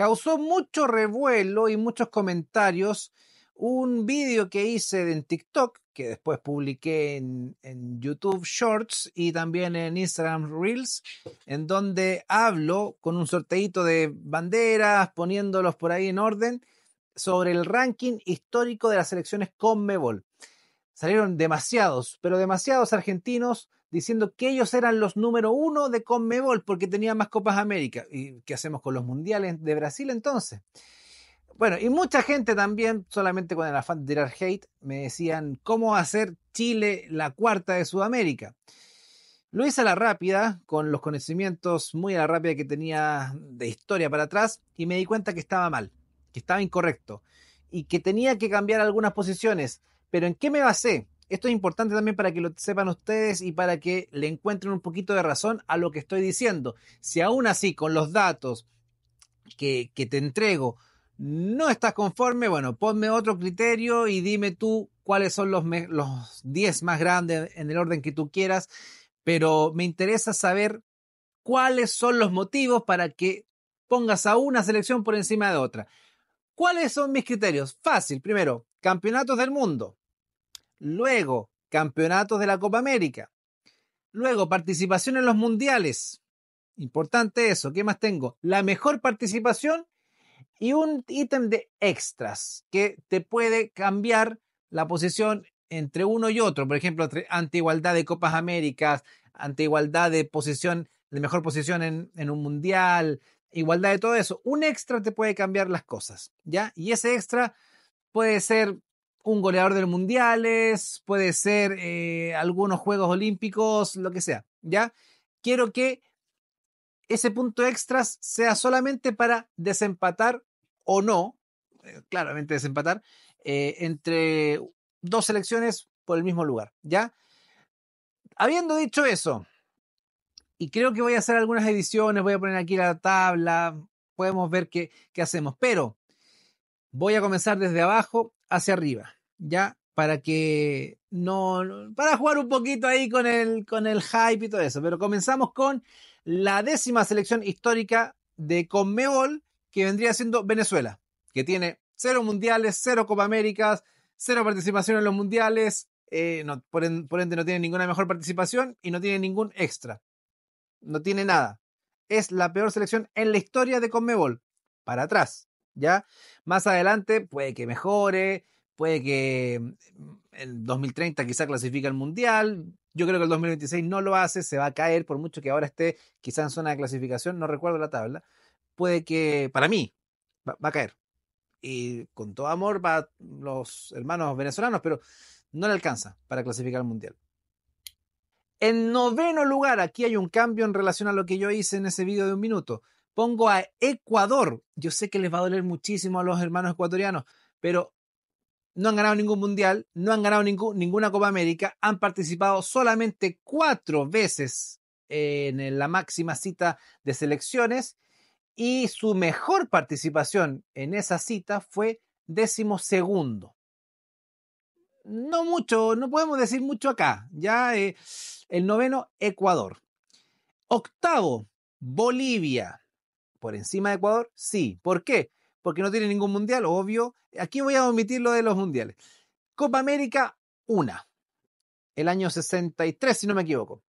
causó mucho revuelo y muchos comentarios un vídeo que hice en TikTok, que después publiqué en, en, YouTube Shorts y también en Instagram Reels, en donde hablo con un sorteito de banderas, poniéndolos por ahí en orden, sobre el ranking histórico de las selecciones Conmebol. Salieron demasiados, pero demasiados argentinos diciendo que ellos eran los número uno de Conmebol porque tenían más Copas América. ¿Y qué hacemos con los mundiales de Brasil entonces? Bueno, y mucha gente también, solamente con el afán de tirar hate, me decían cómo hacer Chile la cuarta de Sudamérica. Lo hice a la rápida, con los conocimientos muy a la rápida que tenía de historia para atrás, y me di cuenta que estaba mal, que estaba incorrecto, y que tenía que cambiar algunas posiciones. Pero ¿en qué me basé? Esto es importante también para que lo sepan ustedes y para que le encuentren un poquito de razón a lo que estoy diciendo. Si aún así con los datos que, que te entrego no estás conforme, bueno, ponme otro criterio y dime tú cuáles son los, los 10 más grandes en el orden que tú quieras, pero me interesa saber cuáles son los motivos para que pongas a una selección por encima de otra. ¿Cuáles son mis criterios? Fácil, primero, campeonatos del mundo. Luego, campeonatos de la Copa América. Luego, participación en los mundiales. Importante eso. ¿Qué más tengo? La mejor participación y un ítem de extras que te puede cambiar la posición entre uno y otro. Por ejemplo, ante igualdad de Copas Américas, ante igualdad de posición, de mejor posición en, en un mundial, igualdad de todo eso. Un extra te puede cambiar las cosas, ¿ya? Y ese extra puede ser un goleador del Mundiales, puede ser eh, algunos Juegos Olímpicos, lo que sea, ¿ya? Quiero que ese punto extras sea solamente para desempatar o no, eh, claramente desempatar, eh, entre dos selecciones por el mismo lugar, ¿ya? Habiendo dicho eso, y creo que voy a hacer algunas ediciones, voy a poner aquí la tabla, podemos ver qué, qué hacemos, pero voy a comenzar desde abajo hacia arriba, ¿ya? Para que no, para jugar un poquito ahí con el, con el hype y todo eso. Pero comenzamos con la décima selección histórica de Conmebol, que vendría siendo Venezuela, que tiene cero mundiales, cero Copa Américas, cero participación en los mundiales, eh, por, por ende no tiene ninguna mejor participación y no tiene ningún extra. No tiene nada. Es la peor selección en la historia de Conmebol. Para atrás. ¿ya? Más adelante puede que mejore, puede que mm, el 2030 quizá clasifique al Mundial, yo creo que el 2026 no lo hace, se va a caer, por mucho que ahora esté quizá en zona de clasificación, no recuerdo la tabla, puede que, para mí, va, a caer. Y con todo amor va mm, los hermanos venezolanos, pero no le alcanza para clasificar al Mundial. En noveno lugar, aquí hay un cambio en relación a lo que yo hice en ese video de un minuto pongo a Ecuador. Yo sé que les va a doler muchísimo a los hermanos ecuatorianos, pero no han ganado ningún mundial, no han ganado ninguna Copa América, han participado solamente cuatro veces eh, en la máxima cita de selecciones y su mejor participación en esa cita fue segundo. No mucho, no podemos decir mucho acá. Ya eh, el noveno, Ecuador. Octavo, Bolivia por encima de Ecuador? Sí. ¿Por qué? Porque no tiene ningún mundial, obvio. Aquí voy a omitir lo de los mundiales. Copa América, una. El año 63, si no me equivoco.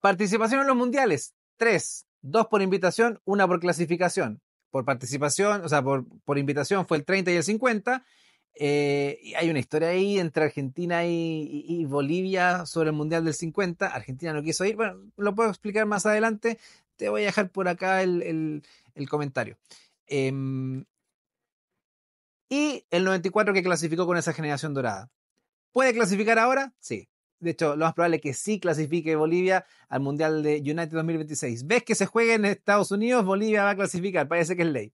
Participación en los mundiales, tres. Dos por invitación, una por clasificación. Por participación, o sea, por, invitación fue el 30 y el 50. Eh, hay una historia ahí entre Argentina y, y, Bolivia sobre el Mundial del 50. Argentina no quiso ir. Bueno, lo puedo explicar más adelante te voy a dejar por acá el, comentario. Em, y el 94 que clasificó con esa generación dorada. ¿Puede clasificar ahora? Sí. De hecho, lo más probable es que sí clasifique Bolivia al Mundial de United 2026. Ves que se juega en Estados Unidos, Bolivia va a clasificar, parece que es ley.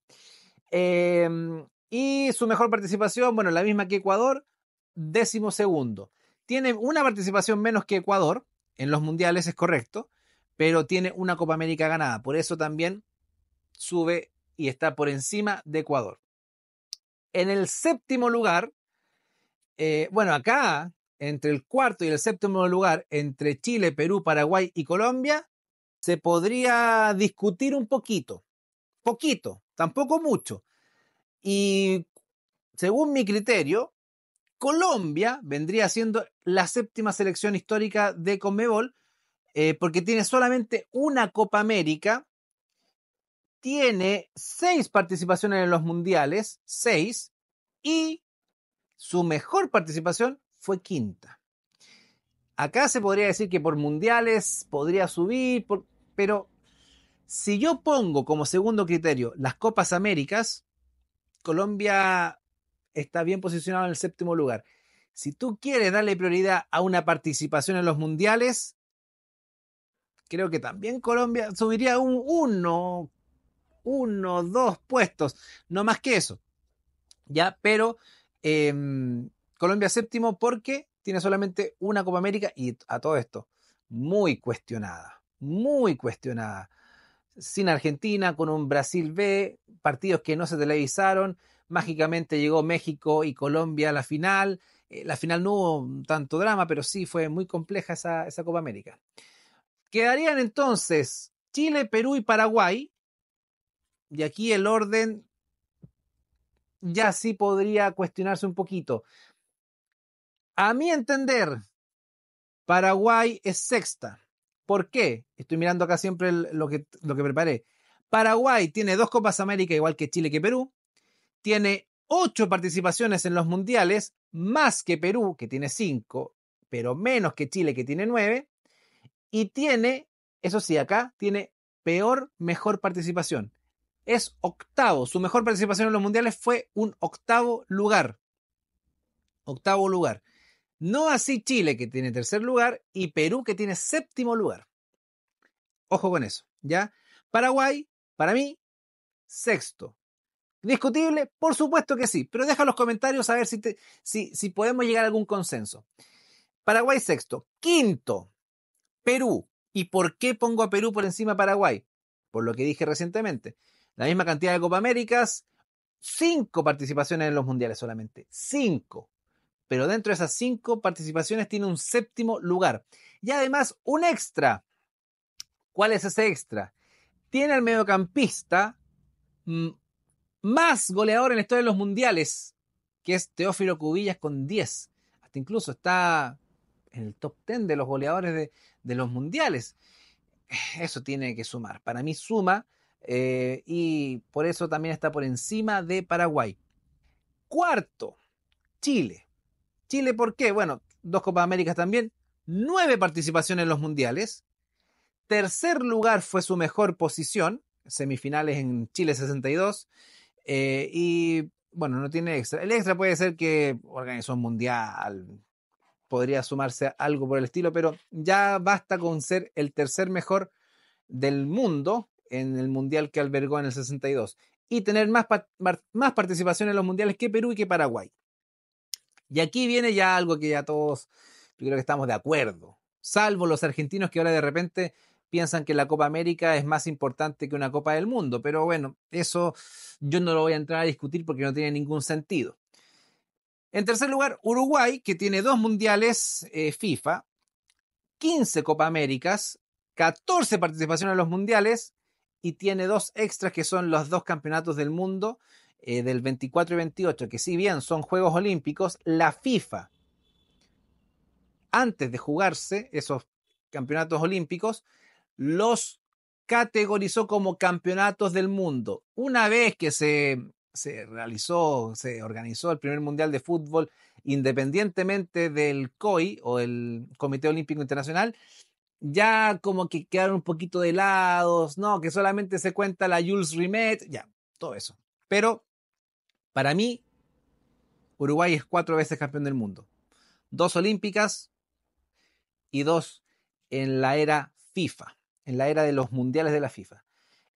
Em, y su mejor participación, bueno, la misma que Ecuador, décimo segundo. Tiene una participación menos que Ecuador en los mundiales, es correcto, pero tiene una Copa América ganada. Por eso también sube y está por encima de Ecuador. En el séptimo lugar, eh, bueno, acá, entre el cuarto y el séptimo lugar, entre Chile, Perú, Paraguay y Colombia, se podría discutir un poquito, poquito, tampoco mucho. Y según mi criterio, Colombia vendría siendo la séptima selección histórica de Conmebol, eh, porque tiene solamente una Copa América, tiene seis participaciones en los mundiales, seis, y su mejor participación fue quinta. Acá se podría decir que por mundiales podría subir, pero si yo pongo como segundo criterio las Copas Américas, Colombia está bien posicionado en el séptimo lugar. Si tú quieres darle prioridad a una participación en los mundiales, creo que también Colombia subiría un uno, uno, dos puestos, no más que eso. Ya, pero em, Colombia séptimo porque tiene solamente una Copa América y a todo esto, muy cuestionada, muy cuestionada. Sin Argentina, con un Brasil B, partidos que no se televisaron, mágicamente llegó México y Colombia a la final. Eh, la final no hubo tanto drama, pero sí fue muy compleja esa, esa Copa América. Quedarían entonces Chile, Perú y Paraguay. Y aquí el orden ya sí podría cuestionarse un poquito. A mi entender, Paraguay es sexta. ¿Por qué? Estoy mirando acá siempre lo, que, lo que preparé. Paraguay tiene dos Copas América igual que Chile que Perú. Tiene ocho participaciones en los mundiales, más que Perú, que tiene cinco, pero menos que Chile, que tiene nueve y tiene, eso sí, acá tiene peor, mejor participación. Es octavo, su mejor participación en los mundiales fue un octavo lugar. Octavo lugar. No así Chile, que tiene tercer lugar, y Perú, que tiene séptimo lugar. Ojo con eso, ¿ya? Paraguay, para mí, sexto. ¿Discutible? Por supuesto que sí, pero deja los comentarios a ver si, si podemos llegar a algún consenso. Paraguay sexto. Quinto, Perú. ¿Y por qué pongo a Perú por encima de Paraguay? Por lo que dije recientemente. La misma cantidad de Copa Américas, cinco participaciones en los mundiales solamente. Cinco. Pero dentro de esas cinco participaciones tiene un séptimo lugar. Y además un extra. ¿Cuál es ese extra? Tiene al mediocampista mm, más goleador en la historia de los mundiales, que es Teófilo Cubillas con 10. Hasta incluso está en el top 10 de los goleadores de, los mundiales. Eso tiene que sumar. Para mí suma eh, y por eso también está por encima de Paraguay. Cuarto, Chile. Chile, ¿por qué? Bueno, dos Copas Américas también, nueve participaciones en los mundiales. Tercer lugar fue su mejor posición, semifinales en Chile 62. Eh, y bueno, no tiene extra. El extra puede ser que organizó un mundial, podría sumarse algo por el estilo, pero ya basta con ser el tercer mejor del mundo en el mundial que albergó en el 62 y tener más, más participación en los mundiales que Perú y que Paraguay. Y aquí viene ya algo que ya todos, creo que estamos de acuerdo, salvo los argentinos que ahora de repente piensan que la Copa América es más importante que una Copa del Mundo, pero bueno, eso yo no lo voy a entrar a discutir porque no tiene ningún sentido. En tercer lugar, Uruguay, que tiene dos mundiales eh, FIFA, 15 Copa Américas, 14 participaciones en los mundiales y tiene dos extras que son los dos campeonatos del mundo eh, del 24 y 28, que si bien son Juegos Olímpicos, la FIFA, antes de jugarse esos campeonatos olímpicos, los categorizó como campeonatos del mundo. Una vez que se se realizó, se organizó el primer Mundial de Fútbol independientemente del COI o el Comité Olímpico Internacional, ya como que quedaron un poquito de lados, no, que solamente se cuenta la Jules Rimet, ya, todo eso. Pero para mí, Uruguay es cuatro veces campeón del mundo. Dos olímpicas y dos en la era FIFA, en la era de los mundiales de la FIFA.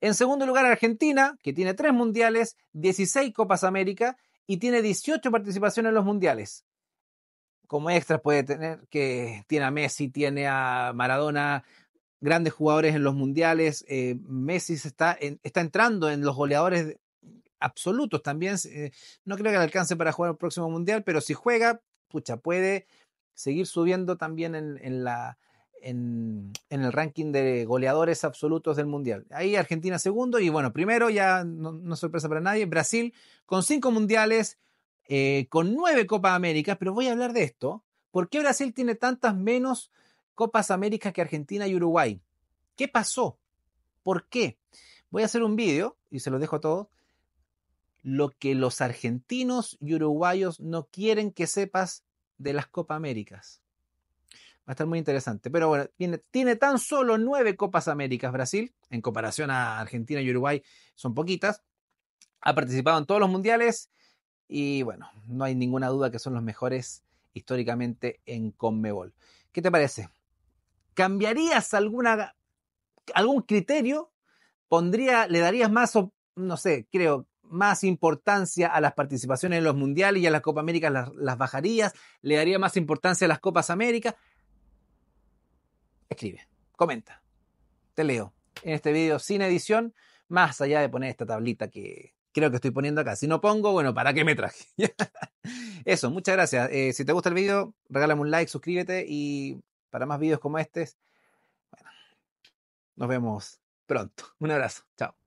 En segundo lugar, Argentina, que tiene tres mundiales, 16 Copas América y tiene 18 participaciones en los mundiales. Como extras puede tener que tiene a Messi, tiene a Maradona, grandes jugadores en los mundiales. Eh, Messi está, está entrando en los goleadores absolutos también. Eh, no creo que le alcance para jugar el próximo mundial, pero si juega, pucha, puede seguir subiendo también en la, en, el ranking de goleadores absolutos del Mundial. Ahí Argentina segundo y bueno, primero ya no, sorpresa para nadie, Brasil con cinco mundiales, eh, con nueve Copas Américas, pero voy a hablar de esto. ¿Por qué Brasil tiene tantas menos Copas Américas que Argentina y Uruguay? ¿Qué pasó? ¿Por qué? Voy a hacer un vídeo y se lo dejo a todos. Lo que los argentinos y uruguayos no quieren que sepas de las Copa Américas. Va a estar muy interesante. Pero bueno, tiene, tiene tan solo nueve Copas Américas Brasil, en comparación a Argentina y Uruguay, son poquitas. Ha participado en todos los mundiales y bueno, no hay ninguna duda que son los mejores históricamente en Conmebol. ¿Qué te parece? ¿Cambiarías alguna, algún criterio? ¿Pondría, ¿Le darías más, no sé, creo, más importancia a las participaciones en los mundiales y a las Copas Américas las, las, bajarías, le daría más importancia a las Copas Américas escribe, comenta, te leo. En este video sin edición, más allá de poner esta tablita que creo que estoy poniendo acá. Si no pongo, bueno, ¿para qué me traje? Eso, muchas gracias. Eh, si te gusta el video, regálame un like, suscríbete y para más videos como este, bueno, nos vemos pronto. Un abrazo, chao.